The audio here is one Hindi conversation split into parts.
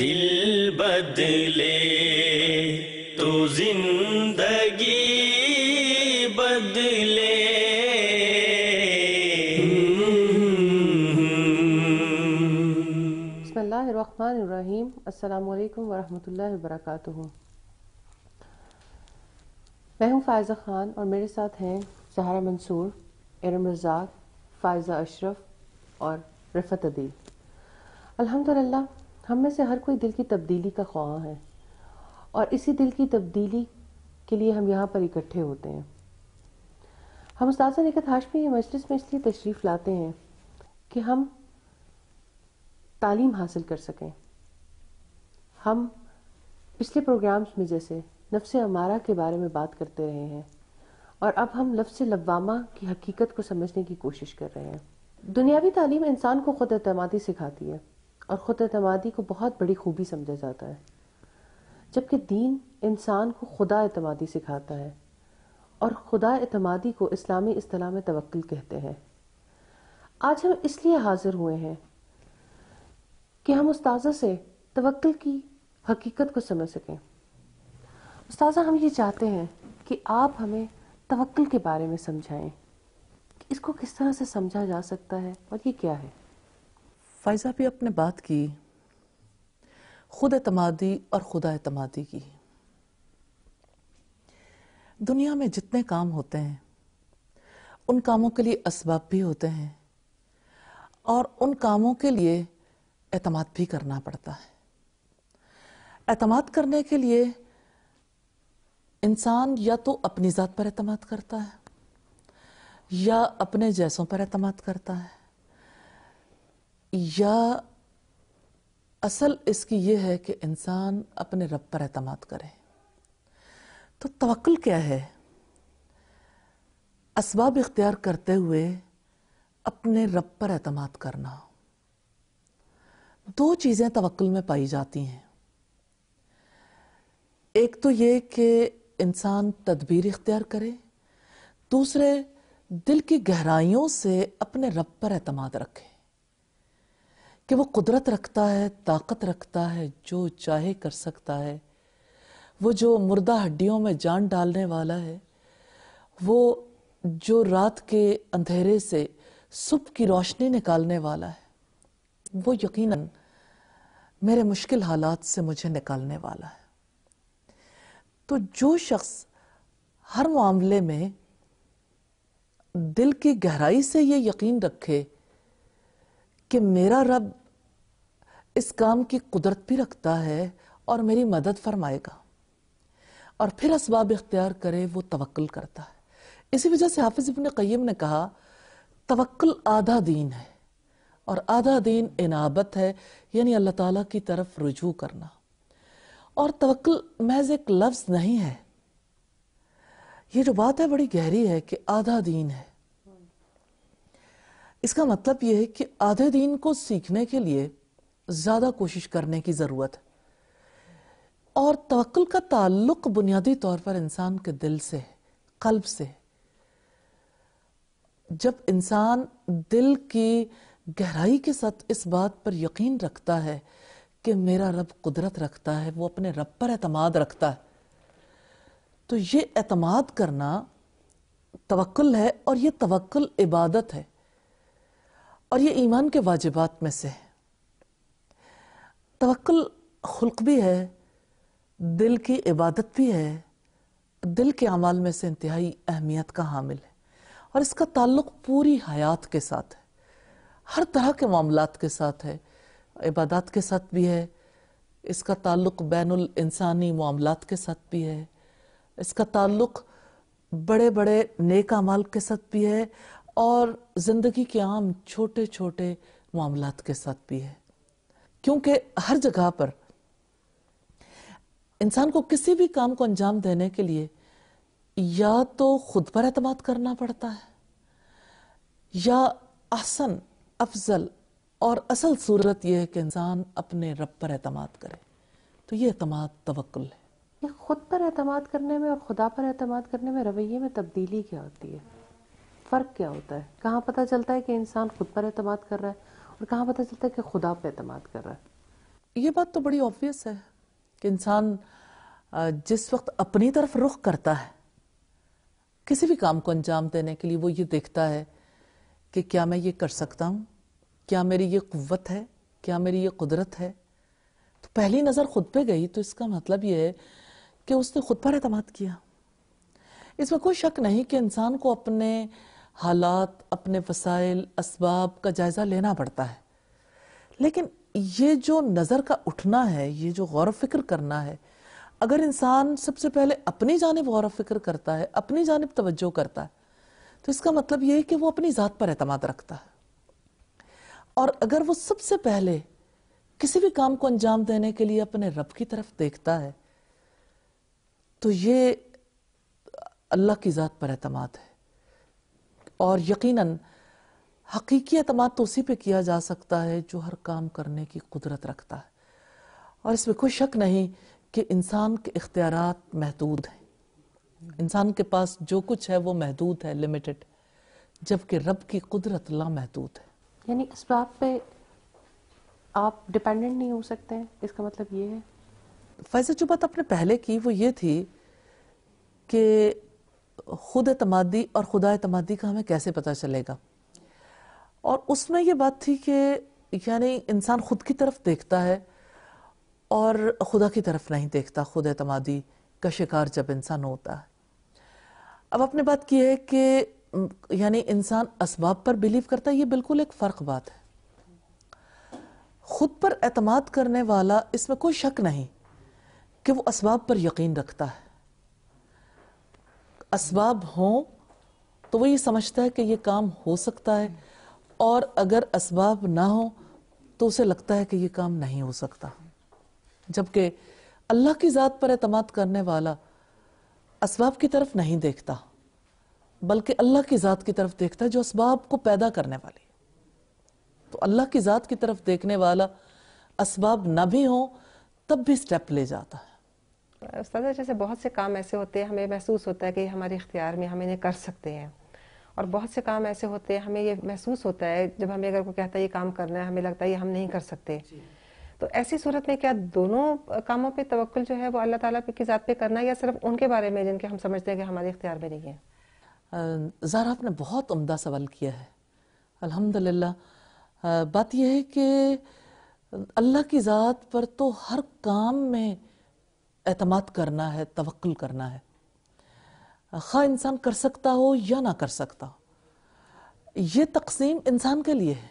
दिल बदले तो जिंदगी बदले बसमीम अल्लाम वरहमल वर्क मैं हूँ फ़ायज़ा ख़ान और मेरे साथ हैं सहारा मंसूर एरम रज़ाक फ़ायज़ा अशरफ और रफ़त अदील अल्हम्दुलिल्लाह हम में से हर कोई दिल की तब्दीली का ख्वाह है और इसी दिल की तब्दीली के लिए हम यहाँ पर इकट्ठे होते हैं हम उस्ताद निकत हाशमी ये मजलिस में इसलिए तशरीफ़ लाते हैं कि हम तालीम हासिल कर सकें हम पिछले प्रोग्राम्स में जैसे नफ्स अमारा के बारे में बात करते रहे हैं और अब हम लफ्स लवामा की हकीकत को समझने की कोशिश कर रहे हैं दुनियावी तालीम इंसान को खुद अतमादी सिखाती है और ख़ुद अतमादी को बहुत बड़ी खूबी समझा जाता है जबकि दीन इंसान को खुदा अतमादी सिखाता है और खुदा अतमादी को इस्लामी असलाह में तवक्ल कहते हैं आज हम इसलिए हाजिर हुए हैं कि हम उस्ताजा से तवक्ल की हकीकत को समझ सकें उस्ताजा हम ये चाहते हैं कि आप हमें तवक्ल के बारे में समझाएं कि इसको किस तरह से समझा जा सकता है और ये क्या है फायजा भी आपने बात की खुद एतमादी और खुदा एतमादी की दुनिया में जितने काम होते हैं उन कामों के लिए इसबाब भी होते हैं और उन कामों के लिए एतमाद भी करना पड़ता है एतमाद करने के लिए इंसान या तो अपनी ज़ात पर एतमाद करता है या अपने जैसों पर एतमाद करता है या असल इसकी यह है कि इंसान अपने रब पर एतम करे तो तवक्ल क्या है इसबाब इख्तियार करते हुए अपने रब पर एतम करना दो चीज़ें तवक्ल में पाई जाती हैं एक तो ये कि इंसान तदबीर इख्तियार करे दूसरे दिल की गहराइयों से अपने रब पर अतमाद रखे कि वो कुदरत रखता है ताकत रखता है जो चाहे कर सकता है वो जो मुर्दा हड्डियों में जान डालने वाला है वो जो रात के अंधेरे से सुबह की रोशनी निकालने वाला है वो यकीनन मेरे मुश्किल हालात से मुझे निकालने वाला है तो जो शख्स हर मामले में दिल की गहराई से ये यकीन रखे कि मेरा रब इस काम की कुदरत भी रखता है और मेरी मदद फरमाएगा और फिर इसबाब इख्तियार करे वो तवक्ल करता है इसी वजह से हाफिज इबन क़य्यम ने कहा तवक्ल आधा दीन है और आधा दीन इनाबत है यानी अल्लाह ताला की तरफ रुजू करना और तवक्ल महज एक लफ्ज़ नहीं है ये जो बात है बड़ी गहरी है कि आधा दीन है इसका मतलब यह है कि आधे दिन को सीखने के लिए ज़्यादा कोशिश करने की ज़रूरत है और तवक्ल का ताल्लुक बुनियादी तौर पर इंसान के दिल से है कल्ब से है जब इंसान दिल की गहराई के साथ इस बात पर यकीन रखता है कि मेरा रब कुदरत रखता है वो अपने रब पर अतमाद रखता है तो ये अतमाद करना तवक्ल है और ये तवक्ल इबादत है और ये ईमान के वाजिबात में से है तवक्ल खुल्क भी है दिल की इबादत भी है दिल के अमाल में से इंतहाई अहमियत का हामिल है और इसका ताल्लुक पूरी हयात के साथ है हर तरह के मामलात के साथ है इबादत के साथ भी है इसका ताल्लुक बैन इंसानी मामलात के साथ भी है इसका ताल्लुक बड़े बड़े नेक अमाल के साथ भी है और जिंदगी के आम छोटे छोटे मामला के साथ भी है क्योंकि हर जगह पर इंसान को किसी भी काम को अंजाम देने के लिए या तो खुद पर एतम करना पड़ता है या आसन अफजल और असल सूरत यह है कि इंसान अपने रब पर एतम करे तो ये अतमाद तवक्ल है ये खुद पर एतम करने में और खुदा पर एतम करने में रवैये में तब्दीली क्या होती है फ़र्क क्या होता है कहाँ पता चलता है कि इंसान खुद पर एतमाद कर रहा है और कहाँ पता चलता है कि खुदा पर अतमाद कर रहा है ये बात तो बड़ी ऑब्वियस है कि इंसान जिस वक्त अपनी तरफ रुख करता है किसी भी काम को अंजाम देने के लिए वो ये देखता है कि क्या मैं ये कर सकता हूँ क्या मेरी ये कुत है क्या मेरी ये कुदरत है तो पहली नज़र खुद पे गई तो इसका मतलब ये है कि उसने खुद पर अतमाद किया इसमें कोई शक नहीं कि इंसान को अपने हालात अपने वसाइल इसबाब का जायज़ा लेना पड़ता है लेकिन ये जो नज़र का उठना है ये जो गौर फिक्र करना है अगर इंसान सबसे पहले अपनी जानब गौर फिक्र करता है अपनी जानब तवज्जो करता है तो इसका मतलब ये है कि वो अपनी ज़ात पर अतमाद रखता है और अगर वो सबसे पहले किसी भी काम को अंजाम देने के लिए अपने रब की तरफ देखता है तो ये अल्लाह की ज़ात पर एतमाद है और यकीनन हकीकी अतमाद तो उसी पर किया जा सकता है जो हर काम करने की कुदरत रखता है और इसमें कोई शक नहीं कि इंसान के इख्तियार महदूद हैं इंसान के पास जो कुछ है वो महदूद है लिमिटेड जबकि रब की कुदरत लामहदूद है यानी इस बात पर आप डिपेंडेंट नहीं हो सकते हैं इसका मतलब ये है फैसल जो बात आपने पहले की वो ये थी कि खुद तमादी और खुदा तमादी का हमें कैसे पता चलेगा और उसमें ये बात थी कि यानी इंसान खुद की तरफ देखता है और खुदा की तरफ नहीं देखता खुद तमादी का शिकार जब इंसान होता है अब आपने बात की है कि यानी इंसान इसबाब पर बिलीव करता है ये बिल्कुल एक फ़र्क बात है खुद पर अतमाद करने वाला इसमें कोई शक नहीं कि वो इसबाब पर यकीन रखता है इसबाब हों तो वो ये समझता है कि ये काम हो सकता है और अगर इसबाब ना हो तो उसे लगता है कि ये काम नहीं हो सकता जबकि अल्लाह की ज़ात पर अतमाद करने वाला इसबाब की तरफ नहीं देखता बल्कि अल्लाह की ज़ात की तरफ देखता है जो इसबाब को पैदा करने वाली तो अल्लाह की ज़ात की तरफ देखने वाला इसबाब ना भी हो तब भी स्टेप ले जाता है उस्ताद जैसे बहुत से काम ऐसे होते हैं हमें महसूस होता है कि हमारे इख्तियार में हम इन्हें कर सकते हैं और बहुत से काम ऐसे होते हैं हमें ये महसूस होता है जब हमें अगर कोई कहता है ये काम करना है हमें लगता है ये हम नहीं कर सकते तो ऐसी सूरत में क्या दोनों कामों पे तवक्ल जो है वो अल्लाह ताला पे की ज़ात पे करना या सिर्फ उनके बारे में जिनके हम समझते हैं कि हमारे इख्तियार में नहीं है ज़ारा आपने बहुत उम्दा सवाल किया है अल्हम्दुलिल्लाह बात यह है कि अल्लाह की ज़ात पर तो हर काम में एतमाद करना है तवक्ल करना है खा इंसान कर सकता हो या ना कर सकता हो यह तकसीम इंसान के लिए है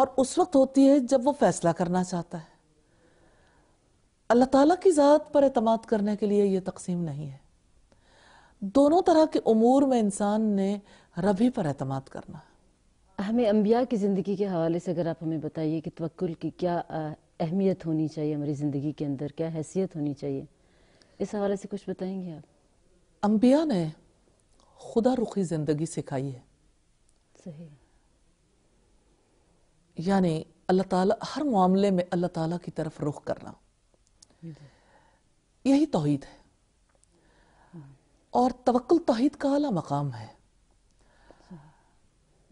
और उस वक्त होती है जब वो फैसला करना चाहता है अल्लाह ताला की ज़ात पर एतमाद करने के लिए यह तकसीम नहीं है दोनों तरह के अमूर में इंसान ने रबी पर एतमाद करना हमें अम्बिया की ज़िंदगी के हवाले से अगर आप हमें बताइए कि तवक्ल की क्या अहमियत होनी चाहिए हमारी ज़िंदगी के अंदर क्या हैसियत होनी चाहिए इस हवाले से कुछ बताएंगे आप अम्बिया ने खुदा रुखी ज़िंदगी सिखाई है सही यानी अल्लाह ताला हर मामले में अल्लाह ताला की तरफ रुख करना तो- यही तोहहीद है और तवक्ल तोहहीद का अला मकाम है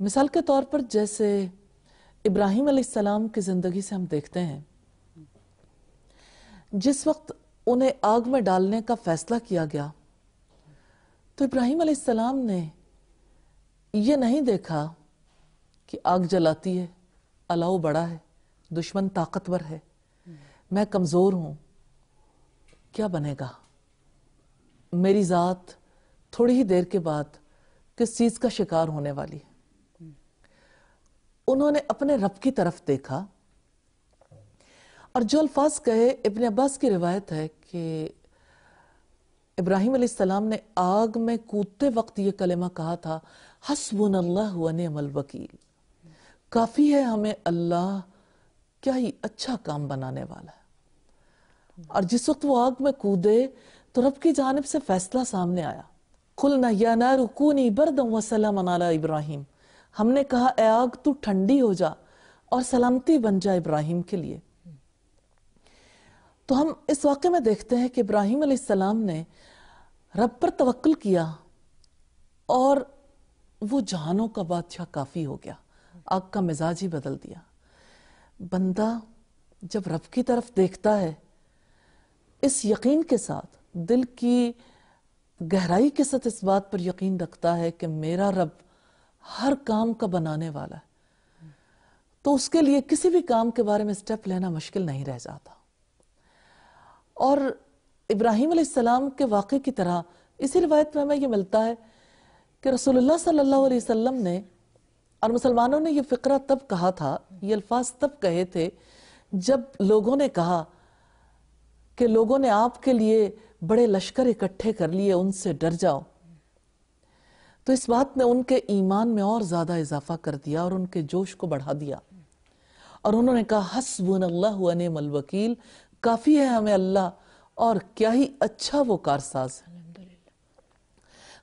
मिसाल के तौर पर जैसे इब्राहिम सलाम की ज़िंदगी से हम देखते हैं जिस वक्त उन्हें आग में डालने का फैसला किया गया तो इब्राहिम अलैहिस्सलाम ने यह नहीं देखा कि आग जलाती है अलाव बड़ा है दुश्मन ताकतवर है मैं कमज़ोर हूं क्या बनेगा मेरी ज़ात थोड़ी ही देर के बाद किस चीज़ का शिकार होने वाली है उन्होंने अपने रब की तरफ देखा और जो अल्फाज कहे इबन अब्बास की रिवायत है कि इब्राहिम सलाम ने आग में कूदते वक्त ये कलेमा कहा था हसबुन अल्लाह वकील काफ़ी है हमें अल्लाह क्या ही अच्छा काम बनाने वाला है और जिस वक्त वो आग में कूदे तो रब की जानब से फैसला सामने आया खुल न या रुकूनी बरदम वसलम अला इब्राहिम हमने कहा ए आग तू ठंडी हो जा और सलामती बन जा इब्राहिम के लिए तो हम इस वाक्य में देखते हैं कि इब्राहिम सलाम ने रब पर तवक्ल किया और वो जहानों का बादशाह काफ़ी हो गया आग का मिजाज ही बदल दिया बंदा जब रब की तरफ देखता है इस यकीन के साथ दिल की गहराई के साथ इस बात पर यकीन रखता है कि मेरा रब हर काम का बनाने वाला है तो उसके लिए किसी भी काम के बारे में स्टेप लेना मुश्किल नहीं रह जाता और इब्राहिम सलाम के वाक़े की तरह इसी रिवायत में हमें यह मिलता है कि रसोल्ला सल्लल्लाहु अलैहि वसल्लम ने और मुसलमानों ने यह फ़िक्रा तब कहा था ये अल्फाज तब कहे थे जब लोगों ने कहा कि लोगों ने आपके लिए बड़े लश्कर इकट्ठे कर लिए उनसे डर जाओ तो इस बात ने उनके ईमान में और ज़्यादा इजाफा कर दिया और उनके जोश को बढ़ा दिया और उन्होंने कहा हसबुन अल्लाह वकील काफ़ी है हमें अल्लाह और क्या ही अच्छा वो कारसाज है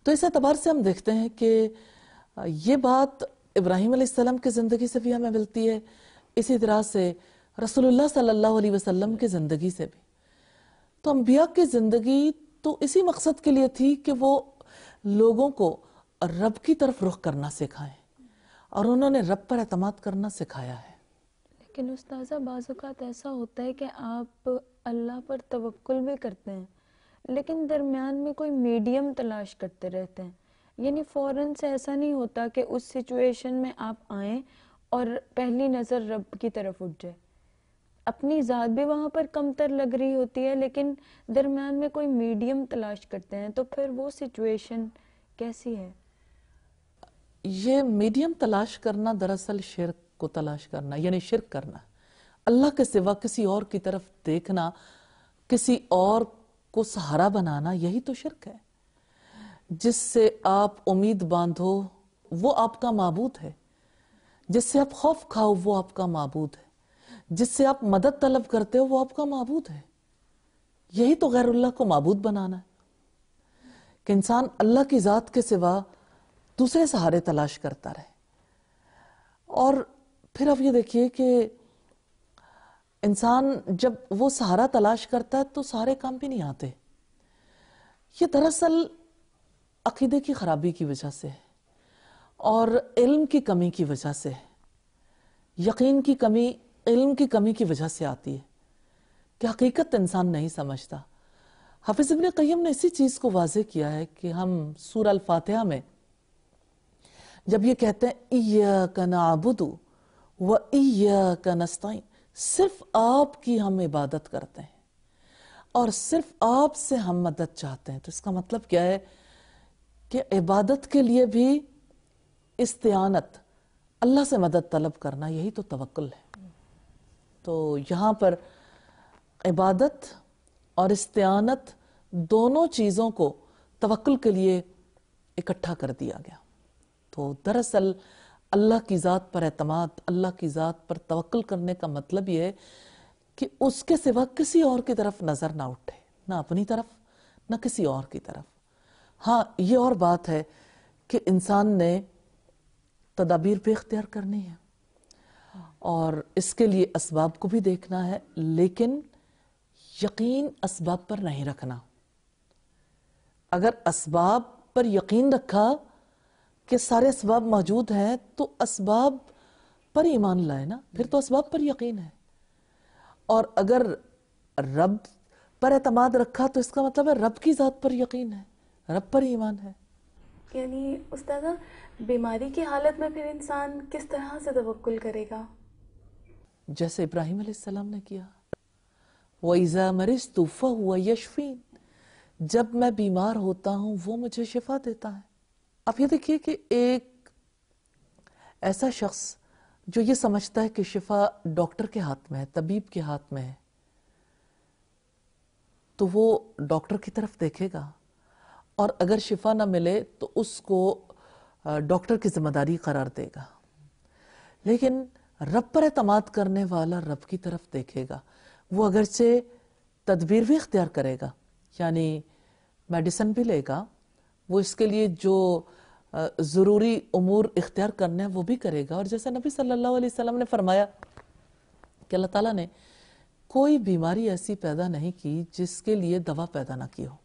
तो इस एतबार से हम देखते हैं कि ये बात इब्राहिम अलैहिस्सलाम की ज़िंदगी से भी हमें मिलती है इसी तरह से रसूलुल्लाह सल्लल्लाहु अलैहि वसल्लम की ज़िंदगी से भी तो अम्बिया की ज़िंदगी तो इसी मकसद के लिए थी कि वो लोगों को रब की तरफ रुख करना सिखाएं और उन्होंने रब पर अतमाद करना सिखाया है लेकिन उस्ताजा बाज़ात ऐसा होता है कि आप अल्लाह पर तवक्ल भी करते हैं लेकिन दरमियान में कोई मीडियम तलाश करते रहते हैं यानी फ़ौर से ऐसा नहीं होता कि उस सिचुएशन में आप आएँ और पहली नज़र रब की तरफ उठ जाए अपनी ज़ात भी वहाँ पर कमतर लग रही होती है लेकिन दरमियान में कोई मीडियम तलाश करते हैं तो फिर वो सिचुएशन कैसी है ये मीडियम तलाश करना दरअसल शिरक को तलाश करना यानी शिरक करना अल्लाह के सिवा किसी और की तरफ देखना किसी और को सहारा बनाना यही तो शिरक है जिससे आप उम्मीद बांधो वो आपका मबूद है जिससे आप खौफ खाओ वो आपका मबूद है जिससे आप मदद तलब करते हो वो आपका मबूद है यही तो गैरुल्लाह को मबूद बनाना है कि इंसान अल्लाह की ज़ात के सिवा दूसरे सहारे तलाश करता रहे और फिर आप ये देखिए कि इंसान जब वो सहारा तलाश करता है तो सारे काम भी नहीं आते ये दरअसल अकीदे की खराबी की वजह से है और इल्म की कमी की वजह से है यकीन की कमी इल्म की कमी की वजह से आती है कि हकीकत इंसान नहीं समझता हाफिज इबन कईम ने इसी चीज़ को वाजे किया है कि हम सूर अल फातिहा में जब ये कहते हैं कनाबुदू वह सिर्फ आपकी हम इबादत करते हैं और सिर्फ आपसे हम मदद चाहते हैं तो इसका मतलब क्या है कि इबादत के लिए भी इस्तेनत अल्लाह से मदद तलब करना यही तो तवक्ल है तो यहाँ पर इबादत और इस्तेनत दोनों चीज़ों को तवक्ल के लिए इकट्ठा कर दिया गया तो दरअसल अल्लाह की ज़ात पर अतमाद अल्लाह की ज़ात पर तवक्ल करने का मतलब ये है कि उसके सिवा किसी और की तरफ नज़र ना उठे ना अपनी तरफ ना किसी और की तरफ हाँ ये और बात है कि इंसान ने तदाबीर भी इख्तियार करनी है और इसके लिए इसबाब को भी देखना है लेकिन यकीन इसबाब पर नहीं रखना अगर इसबाब पर यकीन रखा कि सारे इसबाब मौजूद हैं तो इसबाब पर ईमान लाए ना फिर तो इसबाब पर यकीन है और अगर रब पर अतमाद रखा तो इसका मतलब है रब की ज़ात पर यकीन है रब पर ईमान है यानी उस तरह बीमारी की हालत में फिर इंसान किस तरह से तवक्ल करेगा जैसे इब्राहिम सलाम ने किया वैज़ा मरिज तूफ़ा हुआ यशफीन जब मैं बीमार होता हूँ वो मुझे शिफा देता है अब ये देखिए कि एक ऐसा शख्स जो ये समझता है कि शिफा डॉक्टर के हाथ में है तबीब के हाथ में है तो वो डॉक्टर की तरफ देखेगा और अगर शिफा ना मिले तो उसको डॉक्टर की जिम्मेदारी करार देगा लेकिन रब पर अतमाद करने वाला रब की तरफ देखेगा वो अगरचे तदबीर भी इख्तियार करेगा यानी मेडिसिन भी लेगा वो इसके लिए जो ज़रूरी अमूर इख्तियार करने है वो भी करेगा और जैसे नबी सल्लल्लाहु अलैहि वसल्लम ने फरमाया कि अल्लाह ताला ने कोई बीमारी ऐसी पैदा नहीं की जिसके लिए दवा पैदा ना की हो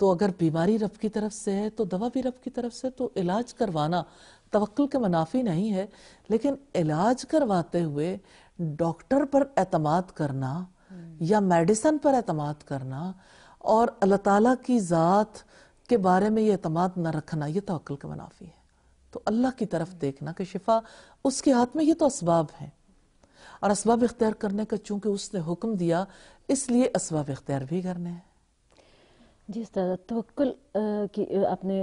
तो अगर बीमारी रब की तरफ से है तो दवा भी रब की तरफ से तो इलाज करवाना तवक्ल के मुनाफी नहीं है लेकिन इलाज करवाते हुए डॉक्टर पर एतमाद करना या मेडिसन पर एतमाद करना और अल्लाह ताला की ज़ात के बारे में ये अतमाद न रखना ये तोक्ल का मुनाफी है तो अल्लाह की तरफ देखना कि शिफा उसके हाथ में ये तो इसबाब है और इसबाब इख्तियार करने का चूंकि उसने हुक्म दिया इसलिए इसबाब इख्तियार भी करने हैं जिस तरह तोक्ल की आपने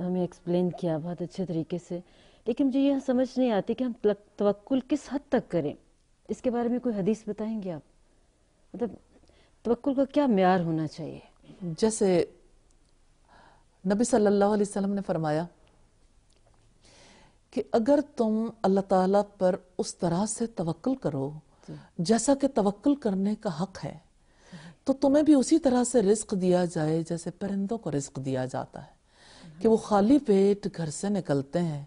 हमें एक्सप्लेन किया बहुत अच्छे तरीके से लेकिन मुझे यह समझ नहीं आती कि हम तवक्ल किस हद तक करें इसके बारे में कोई हदीस बताएंगे आप मतलब तवक्ल का क्या म्यार होना चाहिए जैसे नबी सल्लल्लाहु अलैहि वसल्लम ने फरमाया कि अगर तुम अल्लाह ताला पर उस तरह से तवक्ल करो जैसा कि तवक्ल करने का हक है तो तुम्हें भी उसी तरह से रिस्क दिया जाए जैसे परिंदों को रिस्क दिया जाता है कि वो खाली पेट घर से निकलते हैं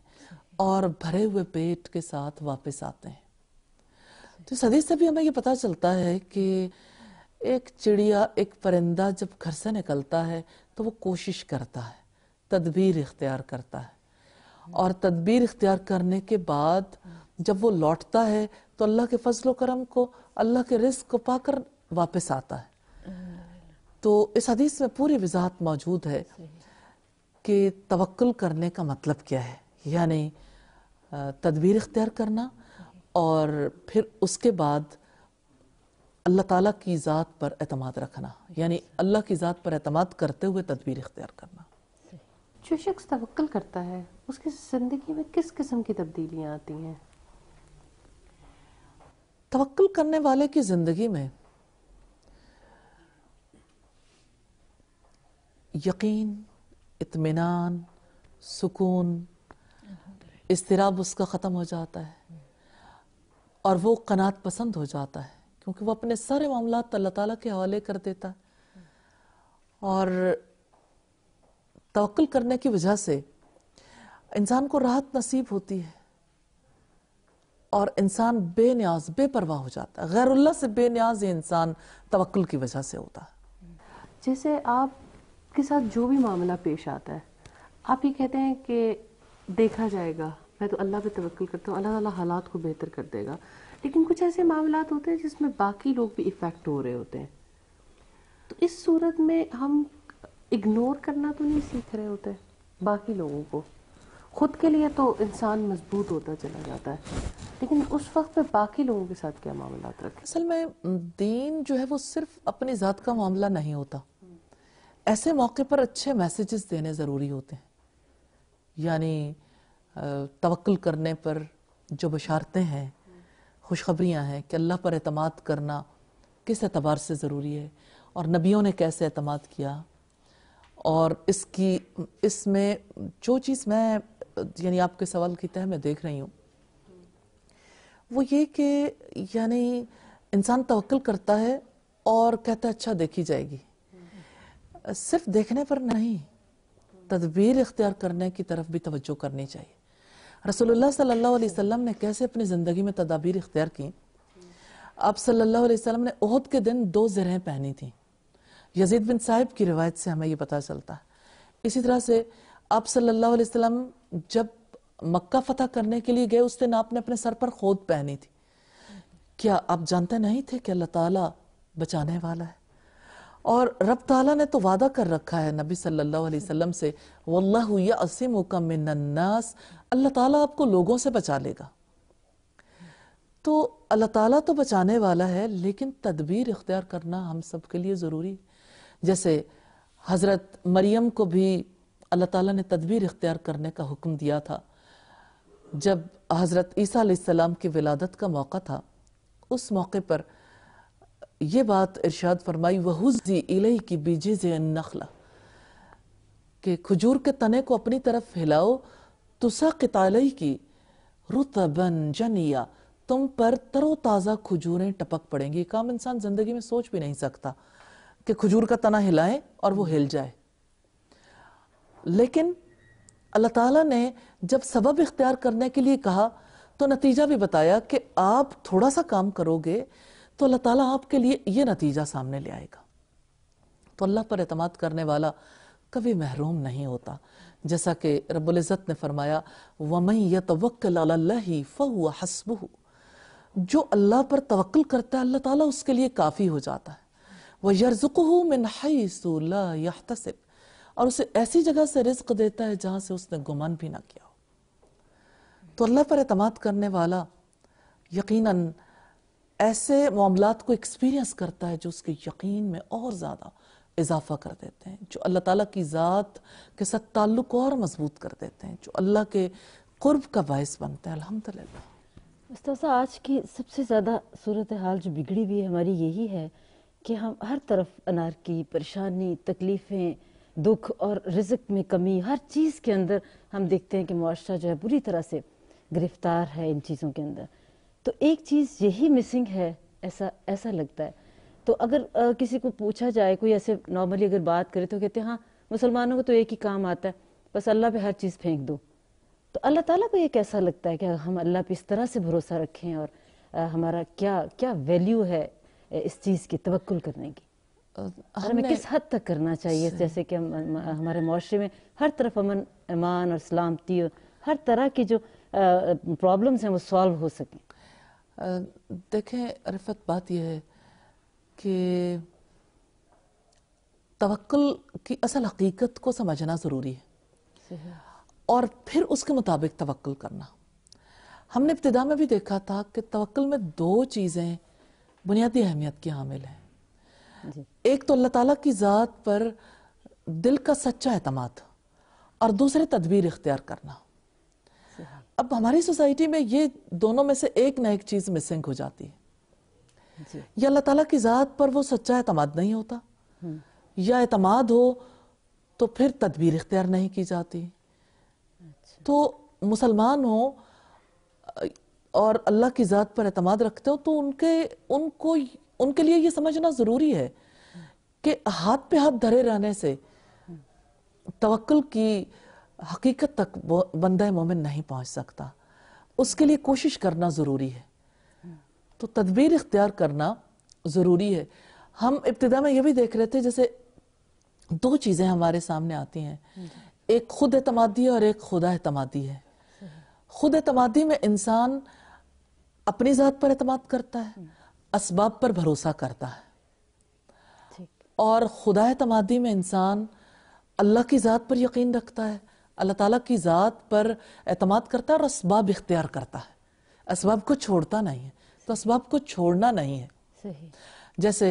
और भरे हुए पेट के साथ वापस आते हैं तो इस हदीस से भी हमें ये पता चलता है कि एक चिड़िया एक परिंदा जब घर से निकलता है तो वो कोशिश करता है तदबीर इख्तियार करता है और तदबीर इख्तियार करने के बाद जब वो लौटता है तो अल्लाह के फजलो करम को अल्लाह के रिस्क को पाकर वापस आता है तो इस हदीस में पूरी वजाहत मौजूद है कि तवक्ल करने का मतलब क्या है यानी तदबीर इख्तियार करना और फिर उसके बाद अल्लाह ताला की ज़ात पर अतमाद रखना यानी अल्लाह की ज़ात पर अतमाद करते हुए तदबीर इख्तियार करना जो शख्स तवक्ल करता है उसकी ज़िंदगी में किस किस्म की तब्दीलियाँ आती हैं तवक्ल करने वाले की ज़िंदगी में यकीन इतमान सुकून इसतराब उसका ख़त्म हो जाता है और वो कनात पसंद हो जाता है क्योंकि वो अपने सारे मामला अल्लाह ताला के हवाले कर देता है और तवक्ल करने की वजह से इंसान को राहत नसीब होती है और इंसान बेनियाज बेपरवाह हो जाता है गैरुल्ला से बेनियाज इंसान तवक्ल की वजह से होता है जैसे आप के साथ जो भी मामला पेश आता है आप ये कहते हैं कि देखा जाएगा मैं तो अल्लाह पे तवक्ल करता हूँ अल्लाह ताला हालात को बेहतर कर देगा लेकिन कुछ ऐसे मामला होते हैं जिसमें बाकी लोग भी इफ़ेक्ट हो रहे होते हैं तो इस सूरत में हम इग्नोर करना तो नहीं सीख रहे होते बाकी लोगों को खुद के लिए तो इंसान मजबूत होता चला जाता है लेकिन उस वक्त में बाकी लोगों के साथ क्या मामला रखें असल में दीन जो है वो सिर्फ अपनी ज़ात का मामला नहीं होता ऐसे मौके पर अच्छे मैसेजेस देने ज़रूरी होते हैं यानी तवक्ल करने पर जो बशारतें हैं खुशखबरियाँ हैं कि अल्लाह पर अतमाद करना किस एतबार से ज़रूरी है और नबियों ने कैसे अतमाद किया और इसकी इसमें जो चीज़ मैं यानी आपके सवाल की तह में देख रही हूँ वो ये कि यानी इंसान तवक्ल करता है और कहता है अच्छा देखी जाएगी सिर्फ देखने पर नहीं तदबीर इख्तियार करने की तरफ भी तवज्जो करनी चाहिए रसोल्ला सल्ला वसम ने कैसे अपनी ज़िंदगी में तदाबीर इख्तियार की आप सल्लल्लाहु अलैहि ने ओहद के दिन दो जरहें पहनी थी यजीद बिन साहिब की रिवायत से हमें ये पता चलता है इसी तरह से आप सल्लल्लाहु अलैहि जब मक्का फतह करने के लिए गए उस दिन आपने अपने सर पर खोद पहनी थी क्या आप जानते नहीं थे कि अल्लाह ताला बचाने वाला है और रब ताला ने तो वादा कर रखा है नबी सल्लल्लाहु अलैहि वसल्लम से वल्लाहु यअसिमुका मिनन्नास अल्लाह ताला आपको लोगों से बचा लेगा तो अल्लाह ताला तो बचाने वाला है लेकिन तदबीर इख्तियार करना हम सब के लिए ज़रूरी है जैसे हज़रत मरियम को भी अल्लाह ताला ने तदबीर इख्तियार करने का हुक्म दिया था जब हज़रत ईसा की विलादत का मौका था उस मौके पर यह बात इर्शाद फरमाई वहुजी इलई की बीजे जे नखला के खजूर के तने को अपनी तरफ हिलाओ तुसक़ित की रुतबन जनिया तुम पर तरोताज़ा खजूरें टपक पड़ेंगी काम इंसान ज़िंदगी में सोच भी नहीं सकता कि खजूर का तना हिलाए और वो हिल जाए लेकिन अल्लाह ताला ने जब सबब इख्तियार करने के लिए कहा तो नतीजा भी बताया कि आप थोड़ा सा काम करोगे तो अल्लाह ताला आपके लिए ये नतीजा सामने ले आएगा तो अल्लाह पर अतमाद करने वाला कभी महरूम नहीं होता जैसा कि रबुल्ज़त ने फरमाया वमई य तवक्ल फ़ुआ हसबू जो अल्लाह पर तवक्ल करता है अल्लाह ताला उसके लिए काफ़ी हो जाता है वह यर्जुकहू मिन हईसब और उसे ऐसी जगह से रिज्क देता है जहाँ से उसने गुमान भी ना किया हो तो अल्लाह पर अतमाद करने वाला यकीनन ऐसे मामला को एक्सपीरियंस करता है जो उसके यकीन में और ज़्यादा इजाफा कर देते हैं जो अल्लाह ताला की ज़ात के साथ ताल्लुक़ और मजबूत कर देते हैं जो अल्लाह के कुर्ब का बायस बनते हैं अल्हम्दुलिल्लाह आज की सबसे ज़्यादा सूरत हाल जो बिगड़ी हुई है हमारी यही है कि हम हर तरफ अनार की परेशानी तकलीफ़ें दुख और रिजक में कमी हर चीज़ के अंदर हम देखते हैं कि मुआरा जो है बुरी तरह से गिरफ्तार है इन चीज़ों के अंदर तो एक चीज़ यही मिसिंग है ऐसा ऐसा लगता है तो अगर आ, किसी को पूछा जाए कोई ऐसे नॉर्मली अगर बात करे तो कहते हैं हाँ मुसलमानों को तो एक ही काम आता है बस अल्लाह पे हर चीज़ फेंक दो तो अल्लाह ताला को ये कैसा लगता है कि हम अल्लाह पे इस तरह से भरोसा रखें और आ, हमारा क्या क्या वैल्यू है इस चीज़ की तवक्ल करने की और हमें किस हद तक करना चाहिए जैसे कि हम हमारे माशरे में हर तरफ अमन ईमान और सलामती और हर तरह की जो प्रॉब्लम्स हैं वो सॉल्व हो सकें देखें रफत बात यह है कि तवक्ल की असल हकीकत को समझना ज़रूरी है और फिर उसके मुताबिक तवक्ल करना हमने इब्तदा में भी देखा था कि तवक्ल में दो चीज़ें बुनियादी अहमियत की हामिल हैं एक तो अल्लाह ताला की ज़ात पर दिल का सच्चा अहतमाद और दूसरे तदबीर इख्तियार करना अब हमारी सोसाइटी में ये दोनों में से एक ना एक चीज़ मिसिंग हो जाती है या अल्लाह तला की ज़ात पर वो सच्चा एतमाद नहीं होता हम्म। या एतमाद हो तो फिर तदबीर इख्तियार नहीं की जाती अच्छा। तो मुसलमान हो और अल्लाह की ज़ात पर अतमाद रखते हो तो उनके उनको उनके लिए ये समझना ज़रूरी है कि हाथ पे हाथ धरे रहने से तवक्ल की हकीकत तक बंदा मोमिन नहीं पहुंच सकता उसके लिए कोशिश करना ज़रूरी है तो तदबीर इख्तियार करना ज़रूरी है हम इब्तदा में यह भी देख रहे थे जैसे दो चीज़ें हमारे सामने आती हैं एक खुद एतमादी है और एक खुदा एतमादी है खुद एतमादी में इंसान अपनी ज़ात पर एतमाद करता है इसबाब पर भरोसा करता है और खुदा एतमादी में इंसान अल्लाह की ज़ात पर यकीन रखता है अल्लाह ताला की ज़ात पर एतमाद करता है और इसबाब इख्तियार करता है इसबाब को छोड़ता नहीं है तो इसबाब को छोड़ना नहीं है जैसे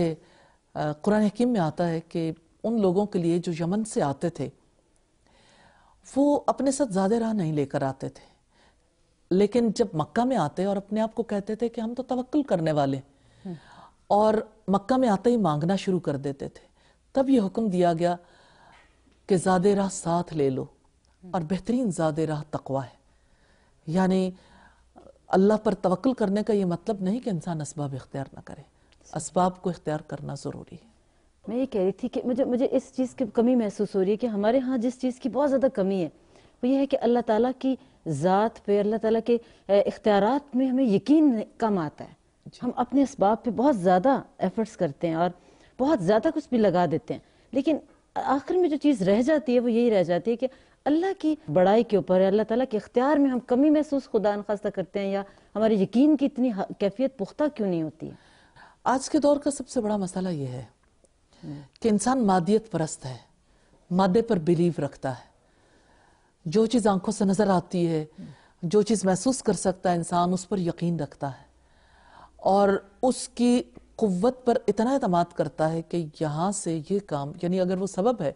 कुरान हकीम में आता है कि उन लोगों के लिए जो यमन से आते थे वो अपने साथ ज़्यादा राह नहीं लेकर आते थे लेकिन जब मक्का में आते और अपने आप को कहते थे कि हम तो तवक्ल करने वाले हम्म। और मक्का में आते ही मांगना शुरू कर देते थे तब यह हुक्म दिया गया कि ज़्यादा राह साथ ले लो हम्म। और बेहतरीन ज़्यादा राह तकवा है यानी अल्लाह पर तवक्ल करने का ये मतलब नहीं कि इंसान इसबाब इख्तियार ना करे इसबाब को इख्तियार करना ज़रूरी है मैं ये कह रही थी कि मुझे मुझे इस चीज़ की कमी महसूस हो रही है कि हमारे यहाँ जिस चीज़ की बहुत ज़्यादा कमी है वो ये है कि अल्लाह ताला की ज़ात पे अल्लाह ताला के इख्तियारत में हमें यकीन कम आता है हम अपने इसबाब पे बहुत ज़्यादा एफर्ट्स करते हैं और बहुत ज़्यादा कुछ भी लगा देते हैं लेकिन आखिर में जो चीज़ रह जाती है वो यही रह जाती है कि अल्लाह की बड़ाई के ऊपर है अल्लाह ताला के इख्तियार में हम कमी महसूस खुदा खास्ता करते हैं या हमारे यकीन की इतनी कैफियत पुख्ता क्यों नहीं होती आज के दौर का सबसे बड़ा मसला यह है कि इंसान मादियत परस्त है मादे पर बिलीव रखता है जो चीज़ आंखों से नज़र आती है जो चीज़ महसूस कर सकता है इंसान उस पर यकीन रखता है और उसकी कुत पर इतना अतमाद करता है कि यहाँ से ये काम यानी अगर वो सबब है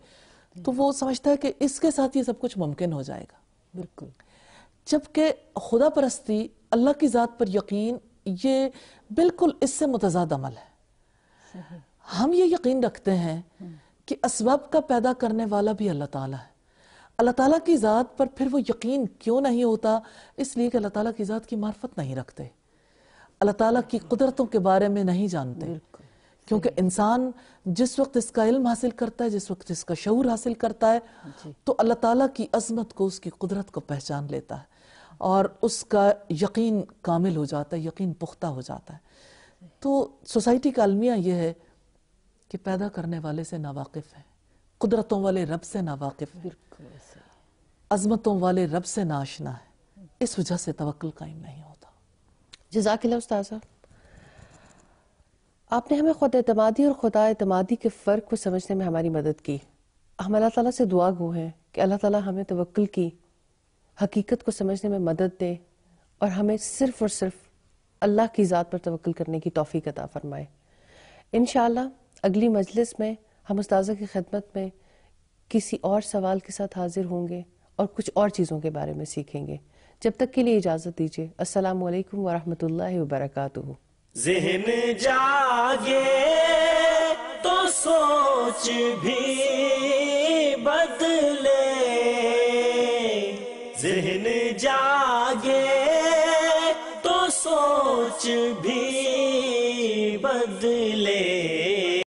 तो वो समझता है कि इसके साथ ये सब कुछ मुमकिन हो जाएगा बिल्कुल जबकि खुदा परस्ती अल्लाह की ज़ात पर यकीन ये बिल्कुल इससे मुतजाद अमल है हम ये यकीन रखते हैं कि इसबाब का पैदा करने वाला भी अल्लाह ताला है अल्लाह ताला की ज़ात पर फिर वो यकीन क्यों नहीं होता इसलिए कि अल्लाह ताला की ज़ात की मार्फत नहीं रखते अल्लाह ताला की कुदरतों के बारे में नहीं जानते क्योंकि इंसान जिस वक्त इसका इल्म हासिल करता है जिस वक्त इसका शऊर हासिल करता है तो अल्लाह ताला की अजमत को उसकी कुदरत को पहचान लेता है और उसका यकीन कामिल हो जाता है यकीन पुख्ता हो जाता है तो सोसाइटी का अलमिया यह है कि पैदा करने वाले से नावाकिफ़ है कुदरतों वाले रब से नावाकिफ़ है अजमतों वाले रब से नाशना है इस वजह से तवक्ल कायम नहीं होता जजाकिल्ला उस्ताद साहब आपने हमें खुद अतमादी और खुदा अतमादी के फ़र्क को समझने में हमारी मदद की हम अल्लाह ताला से दुआ गो हैं कि अल्लाह ताला हमें तवक्ल की हकीकत को समझने में मदद दे और हमें सिर्फ और सिर्फ अल्लाह की ज़ात पर तवक्ल करने की तोफ़ी अदा फ़रमाए इन अगली मजलिस में हम उस की खदमत में किसी और सवाल के साथ हाजिर होंगे और कुछ और चीज़ों के बारे में सीखेंगे जब तक के लिए इजाज़त दीजिए असल वरहमल वर्का जहन जागे तो सोच भी बदले जहन जागे तो सोच भी बदले